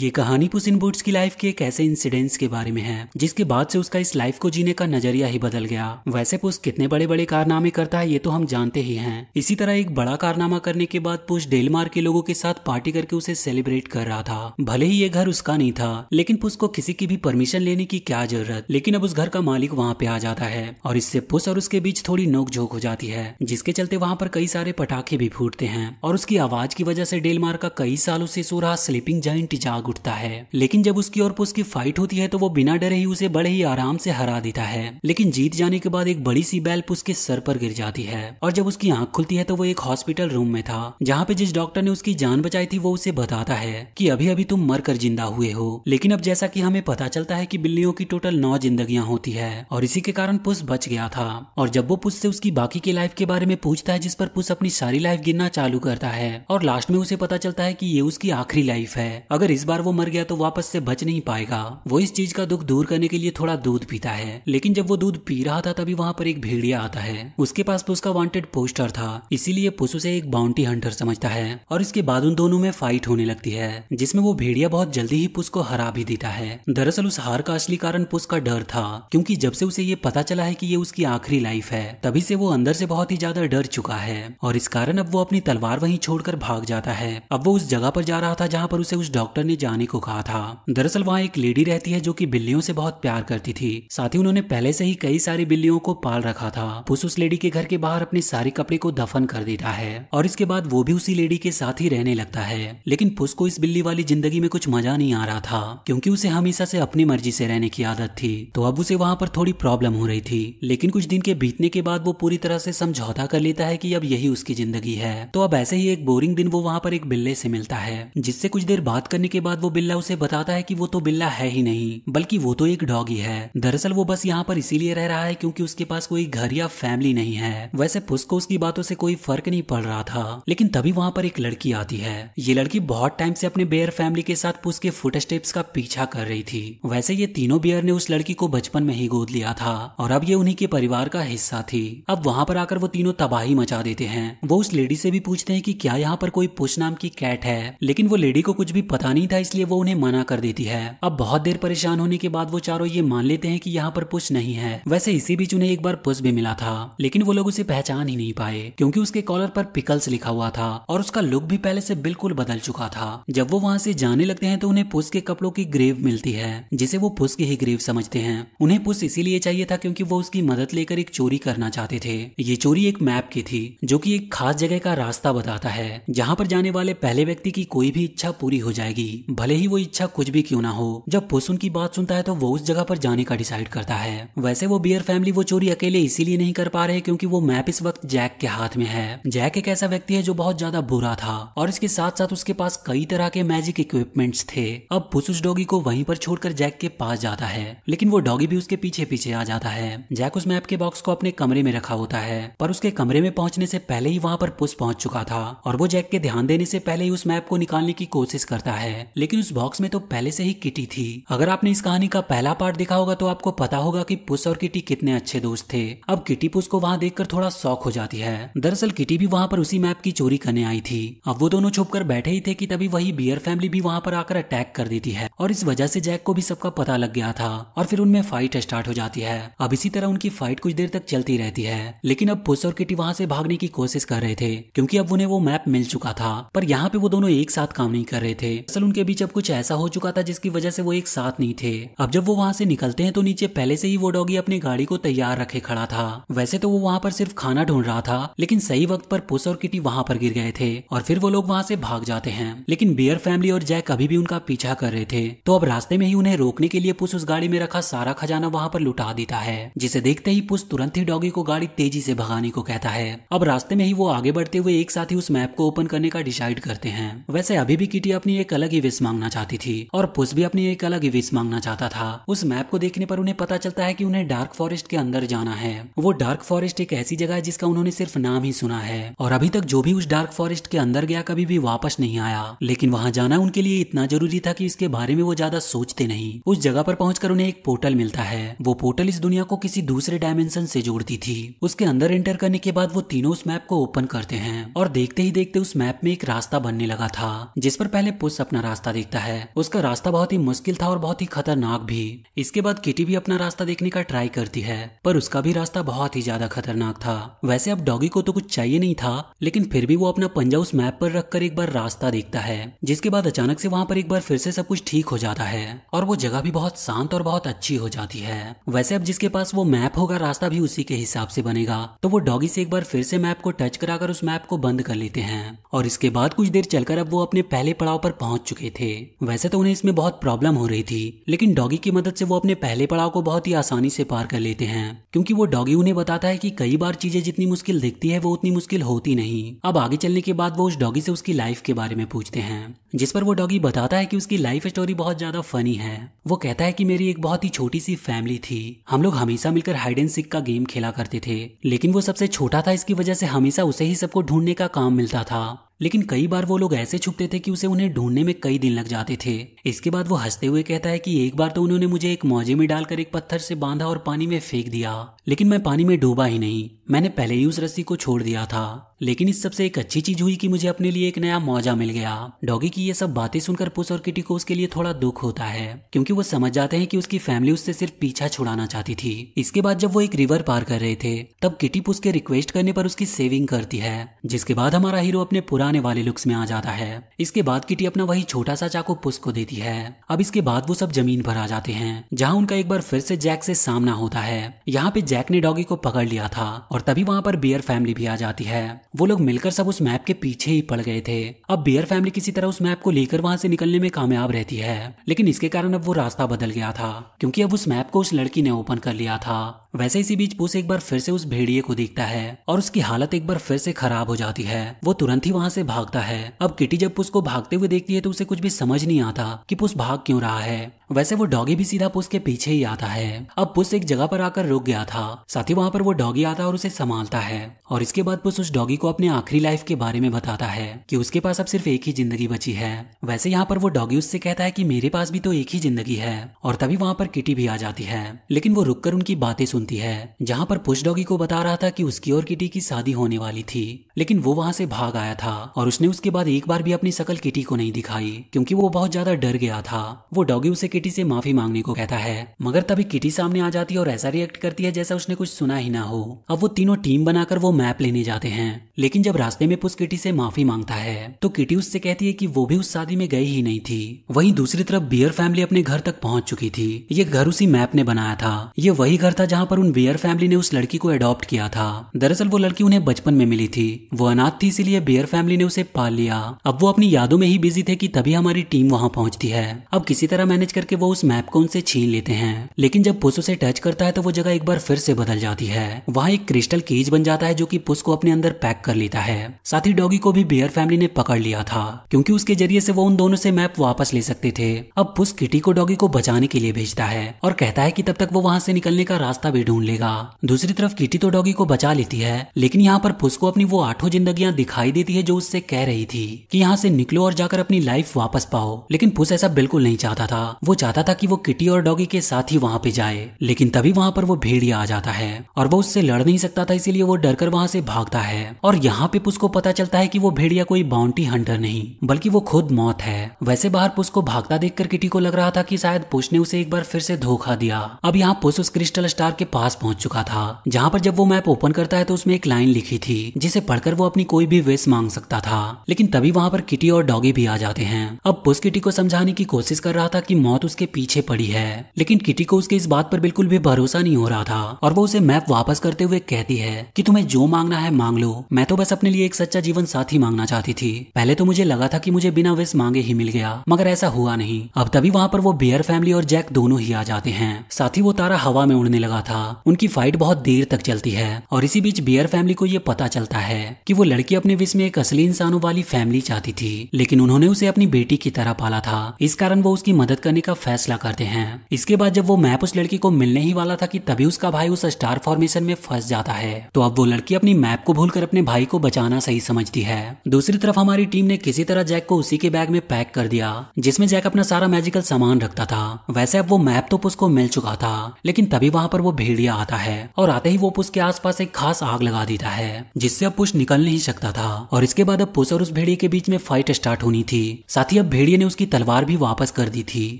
ये कहानी पुसिन बुट्स की लाइफ के एक ऐसे इंसिडेंट्स के बारे में है जिसके बाद से उसका इस लाइफ को जीने का नजरिया ही बदल गया वैसे पुस कितने बड़े बड़े कारनामे करता है ये तो हम जानते ही हैं इसी तरह एक बड़ा कारनामा करने के बाद पुष डेलमार के लोगों के साथ पार्टी करके उसे सेलिब्रेट कर रहा था भले ही ये घर उसका नहीं था लेकिन पुस को किसी की भी परमिशन लेने की क्या जरूरत लेकिन अब उस घर का मालिक वहाँ पे आ जाता है और इससे पुस और उसके बीच थोड़ी नोकझोंक हो जाती है जिसके चलते वहाँ पर कई सारे पटाखे भी फूटते हैं और उसकी आवाज की वजह से डेलमार का कई सालों से सो रहा स्लीपिंग जॉइंट जाग भाग उठता है लेकिन जब उसकी और पुस की फाइट होती है तो वो बिना डरे ही उसे बड़े ही आराम से हरा देता है लेकिन जीत जाने के बाद एक बड़ी सी बैल पुस के सर पर गिर जाती है और जब उसकी आंख खुलती है तो वो एक हॉस्पिटल रूम में था जहाँ पे जिस डॉक्टर ने उसकी जान बचाई थी वो उसे बताता है की अभी अभी तुम मर कर जिंदा हुए हो लेकिन अब जैसा की हमें पता चलता है की बिल्लियों की टोटल नौ जिंदगियां होती है और इसी के कारण पुस बच गया था और जब वो पुस से उसकी बाकी की लाइफ के बारे में पूछता है जिस पर पुस अपनी सारी लाइफ गिनना चालू करता है और लास्ट में उसे पता चलता है कि ये उसकी आखिरी लाइफ है अगर इस बार वो मर गया तो वापस से बच नहीं पाएगा वो इस चीज का दुख दूर करने के लिए थोड़ा दूध पीता है लेकिन जब वो दूध पी रहा था तभी वहां पर एक भेड़िया आता है उसके पास उसका वांटेड पोस्टर था इसीलिए पुष उसे एक बाउंटी हंटर समझता है और इसके बाद उन दोनों में फाइट होने लगती है जिसमें वो भेड़िया बहुत जल्दी ही पुष को हरा भी देता है दरअसल उस हार का असली कारण पुस का डर था क्योंकि जब से उसे ये पता चला है कि ये उसकी आखिरी लाइफ है तभी से वो अंदर से बहुत ही ज्यादा डर चुका है और इस कारण अब वो अपनी तलवार वहीं छोड़कर भाग जाता है अब वो उस जगह पर जा रहा था जहाँ पर उसे उस डॉक्टर ने उन्हें जाने को कहा था दरअसल वहाँ एक लेडी रहती है जो की बिल्लियों से बहुत प्यार करती थी साथ ही उन्होंने पहले से ही कई सारी बिल्लियों को पाल रखा था पुष उस लेडी के घर के बाहर अपने सारे कपड़े को दफन कर देता है और इसके बाद वो भी उसी लेडी के साथ ही रहने लगता है लेकिन पुष को इस बिल्ली वाली जिंदगी में कुछ मजा नहीं आ रहा था क्योंकि उसे हमेशा से अपनी मर्जी से रहने की आदत थी तो अब उसे वहाँ पर थोड़ी प्रॉब्लम हो रही थी लेकिन कुछ दिन के बीतने के बाद वो पूरी तरह से समझौता कर लेता है की अब यही उसकी जिंदगी है तो अब ऐसे ही एक बोरिंग दिन वो वहाँ पर एक बिल्ले से मिलता है जिससे कुछ देर बात करने के बाद वो बिल्ला उसे बताता है कि वो तो बिल्ला है ही नहीं बल्कि वो तो एक डॉगी है दरअसल वो बस यहाँ पर इसीलिए रह रहा है क्योंकि उसके पास कोई घर या फैमिली नहीं है वैसे पुस को उसकी बातों से कोई फर्क नहीं पड़ रहा था लेकिन तभी वहाँ पर एक लड़की आती है ये लड़की बहुत टाइम से अपने बेयर फैमिली के साथ पुस के फुट स्टेप्स का पीछा कर रही थी वैसे ये तीनों बेयर ने उस लड़की को बचपन में ही गोद लिया था और अब ये उन्हीं के परिवार का हिस्सा थी अब वहाँ पर आकर वो तीनों तबाही मचा देते हैं वो उस लेडी से भी पूछते हैं कि क्या यहाँ पर कोई पुष नाम की कैट है लेकिन वो लेडी को कुछ भी पता नहीं था इसलिए वो उन्हें मना कर देती है अब बहुत देर परेशान होने के बाद वो चारों ये मान लेते हैं कि यहाँ पर पुष नहीं है वैसे इसी बीच उन्हें एक बार पुष भी मिला था लेकिन वो लोग उसे पहचान ही नहीं पाए क्योंकि उसके कॉलर पर पिकल्स लिखा हुआ था और उसका लुक भी पहले से बिल्कुल बदल चुका था जब वो वहां से जाने लगते हैं तो उन्हें पुष के कपड़ों की ग्रेव मिलती है जिसे वो पुष के ही ग्रेव समझते हैं उन्हें पुष इसीलिए चाहिए था क्योंकि वो उसकी मदद लेकर एक चोरी करना चाहते थे ये चोरी एक मैप की थी जो की एक खास जगह का रास्ता बताता है जहाँ पर जाने वाले पहले व्यक्ति की कोई भी इच्छा पूरी हो जाएगी भले ही वो इच्छा कुछ भी क्यों ना हो जब पुस की बात सुनता है तो वो उस जगह पर जाने का डिसाइड करता है वैसे वो बियर फैमिली वो चोरी अकेले इसीलिए नहीं कर पा रहे क्योंकि वो मैप इस वक्त जैक के हाथ में है जैक एक ऐसा व्यक्ति है जो बहुत ज्यादा बुरा था और इसके साथ साथ उसके पास कई तरह के मैजिक इक्विपमेंट थे अब उस डॉगी को वहीं पर छोड़कर जैक के पास जाता है लेकिन वो डॉगी भी उसके पीछे पीछे आ जाता है जैक उस मैप के बॉक्स को अपने कमरे में रखा होता है पर उसके कमरे में पहुंचने से पहले ही वहां पर पुस पहुंच चुका था और वो जैक के ध्यान देने से पहले ही उस मैप को निकालने की कोशिश करता है लेकिन उस बॉक्स में तो पहले से ही किटी थी अगर आपने इस कहानी का पहला पार्ट देखा होगा तो आपको पता होगा कि पुस और किटी कितने अच्छे दोस्त थे अब किटी पुस को वहाँ देख थोड़ा शौक हो जाती है दरअसल किटी भी वहाँ पर उसी मैप की चोरी करने आई थी अब वो दोनों छुप बैठे ही थे की तभी वही बियर फैमिली भी वहाँ पर आकर अटैक कर देती है और इस वजह से जैक को भी सबका पता लग गया था और फिर उनमें फाइट स्टार्ट हो जाती है अब इसी तरह उनकी फाइट कुछ देर तक चलती रहती है लेकिन अब पुस और किटी वहाँ से भागने की कोशिश कर रहे थे क्योंकि अब उन्हें वो मैप मिल चुका था पर यहाँ पे वो दोनों एक साथ काम नहीं कर रहे थे असल उनके के बीच अब कुछ ऐसा हो चुका था जिसकी वजह से वो एक साथ नहीं थे अब जब वो वहाँ से निकलते हैं तो नीचे पहले से ही वो डॉगी अपनी गाड़ी को तैयार रखे खड़ा था वैसे तो वो वहाँ पर सिर्फ खाना ढूंढ रहा था लेकिन सही वक्त पर पुस और किटी वहाँ पर गिर गए थे और फिर वो लोग वहाँ से भाग जाते हैं लेकिन बियर फैमिली और जैक अभी भी उनका पीछा कर रहे थे तो अब रास्ते में ही उन्हें रोकने के लिए पुस उस गाड़ी में रखा सारा खजाना वहाँ पर लुटा देता है जिसे देखते ही पुस तुरंत ही डॉगी को गाड़ी तेजी से भगाने को कहता है अब रास्ते में ही वो आगे बढ़ते हुए एक साथ ही उस मैप को ओपन करने का डिसाइड करते हैं वैसे अभी भी किटी अपनी एक अलग ही विश मांगना चाहती थी और पुस भी अपनी एक अलग विश मांगना चाहता था उस मैप को देखने पर उन्हें पता चलता है कि उन्हें डार्क फॉरेस्ट के अंदर जाना है वो डार्क फॉरेस्ट एक ऐसी जगह है जिसका उन्होंने सिर्फ नाम ही सुना है और अभी तक जो भी उस डार्क फॉरेस्ट के अंदर गया कभी भी वापस नहीं आया लेकिन वहां जाना उनके लिए इतना जरूरी था कि इसके बारे में वो ज्यादा सोचते नहीं उस जगह पर पहुंचकर उन्हें एक पोर्टल मिलता है वो पोर्टल इस दुनिया को किसी दूसरे डायमेंशन से जोड़ती थी उसके अंदर एंटर करने के बाद वो तीनों उस मैप को ओपन करते हैं और देखते ही देखते उस मैप में एक रास्ता बनने लगा था जिस पर पहले पुस अपना रास्ता रास्ता देखता है उसका रास्ता बहुत ही मुश्किल था और बहुत ही खतरनाक भी इसके बाद किटी भी अपना रास्ता देखने का ट्राई करती है पर उसका भी रास्ता बहुत ही ज्यादा खतरनाक था वैसे अब डॉगी को तो कुछ चाहिए नहीं था लेकिन फिर भी वो अपना पंजा उस मैप पर रखकर एक बार रास्ता देखता है जिसके बाद अचानक से वहां पर एक बार फिर से सब कुछ ठीक हो जाता है और वो जगह भी बहुत शांत और बहुत अच्छी हो जाती है वैसे अब जिसके पास वो मैप होगा रास्ता भी उसी के हिसाब से बनेगा तो वो डॉगी से एक बार फिर से मैप को टच कराकर उस मैप को बंद कर लेते हैं और इसके बाद कुछ देर चलकर अब वो अपने पहले पड़ाव पर पहुंच चुके चुके थे वैसे तो उन्हें इसमें बहुत प्रॉब्लम हो रही थी लेकिन डॉगी की मदद से वो अपने पहले पड़ाव को बहुत ही आसानी से पार कर लेते हैं क्योंकि वो डॉगी उन्हें बताता है कि कई बार चीजें जितनी मुश्किल दिखती है वो उतनी मुश्किल होती नहीं अब आगे चलने के बाद वो उस डॉगी से उसकी लाइफ के बारे में पूछते हैं जिस पर वो डॉगी बताता है कि उसकी लाइफ स्टोरी बहुत ज्यादा फनी है वो कहता है कि मेरी एक बहुत ही छोटी सी फैमिली थी हम लोग हमेशा मिलकर हाइड एंड सिक का गेम खेला करते थे लेकिन वो सबसे छोटा था इसकी वजह से हमेशा उसे ही सबको ढूंढने का काम मिलता था लेकिन कई बार वो लोग ऐसे छुपते थे कि उसे उन्हें ढूंढने में कई दिन लग जाते थे इसके बाद वो हंसते हुए कहता है कि एक बार तो उन्होंने मुझे एक मौजे में डालकर एक पत्थर से बांधा और पानी में फेंक दिया लेकिन मैं पानी में डूबा ही नहीं मैंने पहले ही उस रस्सी को छोड़ दिया था लेकिन इस सबसे एक अच्छी चीज हुई कि मुझे अपने लिए एक नया मौजा मिल गया डॉगी की ये सब बातें सुनकर पुस और किटी को उसके लिए थोड़ा दुख होता है क्योंकि वो समझ जाते हैं कि उसकी फैमिली उससे सिर्फ पीछा छुड़ाना चाहती थी इसके बाद जब वो एक रिवर पार कर रहे थे तब किटी पुस के रिक्वेस्ट करने पर उसकी सेविंग करती है जिसके बाद हमारा हीरो अपने पुराने वाले लुक्स में आ जाता है इसके बाद किटी अपना वही छोटा सा चाकू पुस को देती है अब इसके बाद वो सब जमीन पर आ जाते हैं जहाँ उनका एक बार फिर से जैक से सामना होता है यहाँ पे जैक ने डॉगी को पकड़ लिया था और तभी वहां पर बियर फैमिली भी आ जाती है वो लोग मिलकर सब उस मैप के पीछे ही पड़ गए थे अब बियर फैमिली किसी तरह उस मैप को लेकर वहां से निकलने में कामयाब रहती है लेकिन इसके कारण अब वो रास्ता बदल गया था क्योंकि अब उस मैप को उस लड़की ने ओपन कर लिया था वैसे इसी बीच पूस एक बार फिर से उस भेड़िए को देखता है और उसकी हालत एक बार फिर से खराब हो जाती है वो तुरंत ही वहां से भागता है अब किटी जब पुस को भागते हुए देखती है तो उसे कुछ भी समझ नहीं आता कि पुस भाग क्यों रहा है वैसे वो डॉगी भी सीधा पुस के पीछे ही आता है अब पुस एक जगह पर आकर रुक गया था था साथ ही वहाँ पर वो डॉगी आता और उसे संभालता है और इसके बाद पुस उस डॉगी को अपने आखिरी लाइफ के बारे में बताता है कि उसके पास अब सिर्फ एक ही जिंदगी बची है वैसे यहाँ पर वो डॉगी उससे कहता है कि मेरे पास भी तो एक ही जिंदगी है और तभी वहाँ पर किटी भी आ जाती है लेकिन वो रुककर उनकी बातें सुनती है जहाँ पर पुश डॉगी को बता रहा था कि उसकी और किटी की शादी होने वाली थी लेकिन वो वहाँ से भाग आया था और उसने उसके बाद एक बार भी अपनी शकल किटी को नहीं दिखाई क्योंकि वो बहुत ज्यादा डर गया था वो डॉगी उसे किटी से माफी मांगने को कहता है मगर तभी किटी सामने आ जाती है और ऐसा रिएक्ट करती है जैसा जैसा उसने कुछ सुना ही ना हो अब वो तीनों टीम बनाकर वो मैप लेने जाते हैं लेकिन जब रास्ते में पुष किटी से माफी मांगता है तो किटी उससे कहती है कि वो भी उस शादी में गई ही नहीं थी वहीं दूसरी तरफ बियर फैमिली अपने घर तक पहुंच चुकी थी ये घर उसी मैप ने बनाया था ये वही घर था जहाँ पर उन बियर फैमिली ने उस लड़की को अडॉप्ट किया था दरअसल वो लड़की उन्हें बचपन में मिली थी वो अनाथ थी इसीलिए बियर फैमिली ने उसे पाल लिया अब वो अपनी यादों में ही बिजी थे की तभी हमारी टीम वहां पहुंचती है अब किसी तरह मैनेज करके वो उस मैप को उनसे छीन लेते हैं लेकिन जब पोसो से टच करता है तो वो जगह एक बार फिर से बदल जाती है वहाँ एक क्रिस्टल केज बन जाता है जो कि पुश को अपने अंदर पैक कर लेता है साथ ही डॉगी को भी बेयर फैमिली ने पकड़ लिया था क्योंकि उसके जरिए से वो उन दोनों से मैप वापस ले सकते थे अब पुश किटी को डॉगी को बचाने के लिए भेजता है और कहता है की तब तक वो वहाँ से निकलने का रास्ता भी ढूंढ लेगा दूसरी तरफ किटी तो डॉगी को बचा लेती है लेकिन यहाँ पर पुश को अपनी वो आठों जिंदगियां दिखाई देती है जो उससे कह रही थी कि यहाँ से निकलो और जाकर अपनी लाइफ वापस पाओ लेकिन पुश ऐसा बिल्कुल नहीं चाहता था वो चाहता था कि वो किटी और डॉगी के साथ ही वहाँ पे जाए लेकिन तभी वहाँ पर वो भेड़िया आ जाता है और वो उससे लड़ नहीं सकता था इसीलिए वो डरकर वहां से भागता है और यहाँ पे पुष को पता चलता है कि वो भेड़िया कोई बाउंटी हंटर नहीं बल्कि वो खुद मौत है वैसे बाहर पुस को भागता कर किटी को लग रहा था कि शायद पुष ने उसे एक बार फिर से धोखा दिया अब यहाँ पुष उस क्रिस्टल स्टार के पास पहुंच चुका था जहाँ पर जब वो मैप ओपन करता है तो उसमें एक लाइन लिखी थी जिसे पढ़कर वो अपनी कोई भी वेस मांग सकता था लेकिन तभी वहां पर किटी और डॉगी भी आ जाते हैं अब पुष किटी को समझाने की कोशिश कर रहा था कि मौत उसके पीछे पड़ी है लेकिन किटी को उसके इस बात पर बिल्कुल भी भरोसा नहीं हो रहा था और वो उसे मैप वापस करते हुए कहती है कि तुम्हें जो मांगना है मांग लो मैं तो बस अपने लिए एक सच्चा जीवन साथी मांगना चाहती थी पहले तो मुझे लगा था कि मुझे बिना विश मांगे ही मिल गया मगर ऐसा हुआ नहीं अब तभी वहां पर वो बियर फैमिली और जैक दोनों ही आ जाते हैं साथ ही वो तारा हवा में उड़ने लगा था उनकी फाइट बहुत देर तक चलती है और इसी बीच बियर फैमिली को ये पता चलता है कि वो लड़की अपने विश में एक असली इंसानों वाली फैमिली चाहती थी लेकिन उन्होंने उसे अपनी बेटी की तरह पाला था इस कारण वो उसकी मदद करने का फैसला करते हैं इसके बाद जब वो मैप उस लड़की को मिलने ही वाला था कि तभी उसका भाई उस स्टार फॉर्मेशन में फंस जाता है तो अब वो लड़की अपनी मैप को भूलकर अपने भाई को बचाना सही समझती है दूसरी तरफ हमारी टीम ने किसी तरह जैक को उसी के बैग में पैक कर दिया जिसमें जैक अपना सारा मैजिकल सामान रखता था वैसे अब वो मैप तो पुष्को मिल चुका था लेकिन तभी वहां पर वो भेड़िया आता है और आते ही वो पुष के आसपास एक खास आग लगा देता है जिससे अब पुश निकल नहीं सकता था और इसके बाद अब पुष और उस भेड़िए के बीच में फाइट स्टार्ट होनी थी साथ ही अब भेड़िए ने उसकी तलवार भी वापस कर दी थी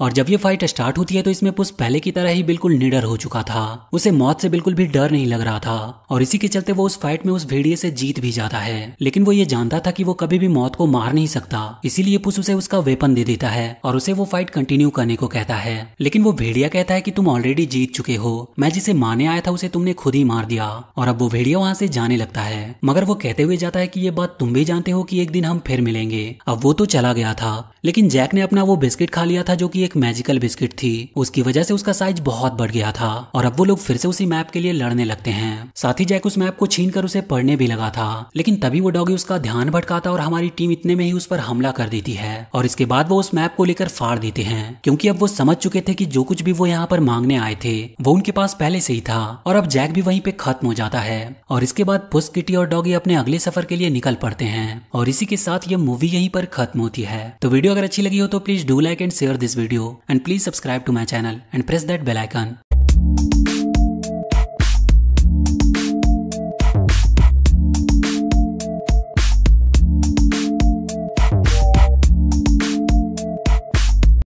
और जब ये फाइट स्टार्ट होती है तो इसमें पुष पहले की तरह ही बिल्कुल निडर हो चुका था उसे मौत मौत से बिल्कुल भी डर नहीं लग रहा था और इसी के चलते वो उस फाइट में उस भेड़िए से जीत भी जाता है लेकिन वो ये जानता था कि वो कभी भी मौत को मार नहीं सकता इसीलिए पुस उसे उसका वेपन दे देता है और उसे वो फाइट कंटिन्यू करने को कहता है लेकिन वो भेड़िया कहता है की तुम ऑलरेडी जीत चुके हो मैं जिसे मारने आया था उसे तुमने खुद ही मार दिया और अब वो भेड़िया वहाँ से जाने लगता है मगर वो कहते हुए जाता है की ये बात तुम भी जानते हो की एक दिन हम फिर मिलेंगे अब वो तो चला गया था लेकिन जैक ने अपना वो बिस्किट खा लिया था जो कि एक मैजिकल बिस्किट थी उसकी वजह से उसका साइज बहुत बढ़ गया था और अब वो लोग फिर से उसी मैप के लिए लड़ने लगते हैं साथ ही जैक उस मैप को छीन कर उसे पढ़ने भी लगा था लेकिन तभी वो डॉगी उसका ध्यान भटकाता और हमारी टीम इतने में ही उस पर हमला कर देती है और इसके बाद वो उस मैप को लेकर फाड़ देते हैं क्योंकि अब वो समझ चुके थे कि जो कुछ भी वो यहाँ पर मांगने आए थे वो उनके पास पहले से ही था और अब जैक भी वहीं पे खत्म हो जाता है और इसके बाद पुस किटी और डॉगी अपने अगले सफर के लिए निकल पड़ते हैं और इसी के साथ ये मूवी यहीं पर खत्म होती है तो वीडियो वीडियो अगर अच्छी लगी हो तो please do like and share this video and please subscribe to my channel and press that bell icon